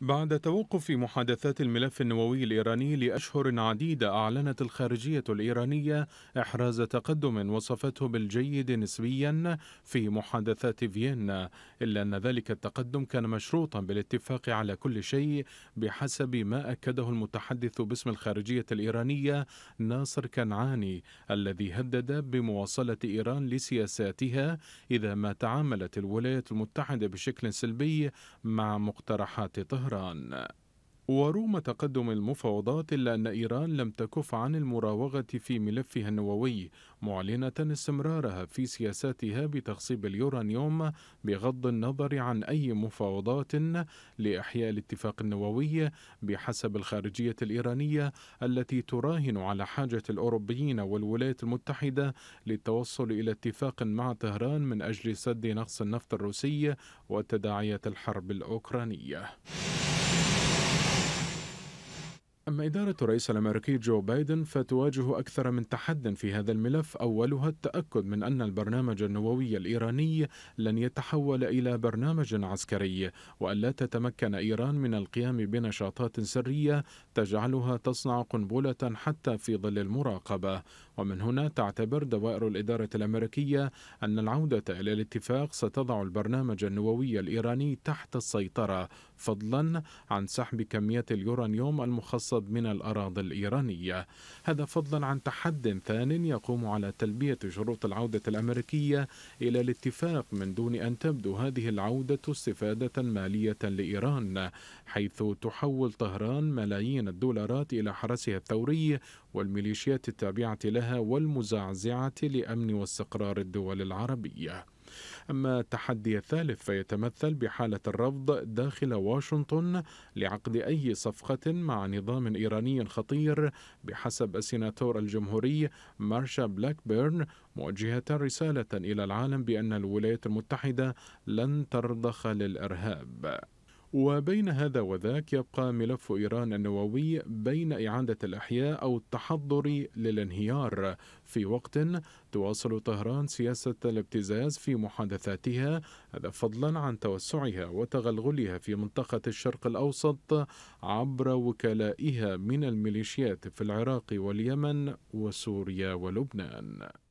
بعد توقف محادثات الملف النووي الإيراني لأشهر عديدة أعلنت الخارجية الإيرانية إحراز تقدم وصفته بالجيد نسبيا في محادثات فيينا إلا أن ذلك التقدم كان مشروطا بالاتفاق على كل شيء بحسب ما أكده المتحدث باسم الخارجية الإيرانية ناصر كنعاني الذي هدد بمواصلة إيران لسياساتها إذا ما تعاملت الولايات المتحدة بشكل سلبي مع مقترحات طهران طهران ورغم تقدم المفاوضات إلا أن إيران لم تكف عن المراوغة في ملفها النووي معلنة استمرارها في سياساتها بتخصيب اليورانيوم بغض النظر عن أي مفاوضات لإحياء الاتفاق النووي بحسب الخارجية الإيرانية التي تراهن على حاجة الأوروبيين والولايات المتحدة للتوصل إلى اتفاق مع طهران من أجل سد نقص النفط الروسي وتداعيات الحرب الأوكرانية. أما إدارة الرئيس الأمريكي جو بايدن فتواجه أكثر من تحد في هذا الملف أولها التأكد من أن البرنامج النووي الإيراني لن يتحول إلى برنامج عسكري وألا تتمكن إيران من القيام بنشاطات سرية تجعلها تصنع قنبلة حتى في ظل المراقبة ومن هنا تعتبر دوائر الإدارة الأمريكية أن العودة إلى الاتفاق ستضع البرنامج النووي الإيراني تحت السيطرة فضلا عن سحب كميات اليورانيوم المخصب من الأراضي الإيرانية هذا فضلا عن تحد ثان يقوم على تلبية شروط العودة الأمريكية إلى الاتفاق من دون أن تبدو هذه العودة استفادة مالية لإيران حيث تحول طهران ملايين الدولارات إلى حرسها الثوري والميليشيات التابعة لها المنتهى والمزعزعة لأمن واستقرار الدول العربية أما التحدي الثالث فيتمثل بحالة الرفض داخل واشنطن لعقد أي صفقة مع نظام إيراني خطير بحسب السيناتور الجمهوري مارشا بلاكبيرن موجهة رسالة إلى العالم بأن الولايات المتحدة لن ترضخ للإرهاب وبين هذا وذاك يبقى ملف إيران النووي بين إعادة الأحياء أو التحضر للانهيار في وقت تواصل طهران سياسة الابتزاز في محادثاتها هذا فضلا عن توسعها وتغلغلها في منطقة الشرق الأوسط عبر وكلائها من الميليشيات في العراق واليمن وسوريا ولبنان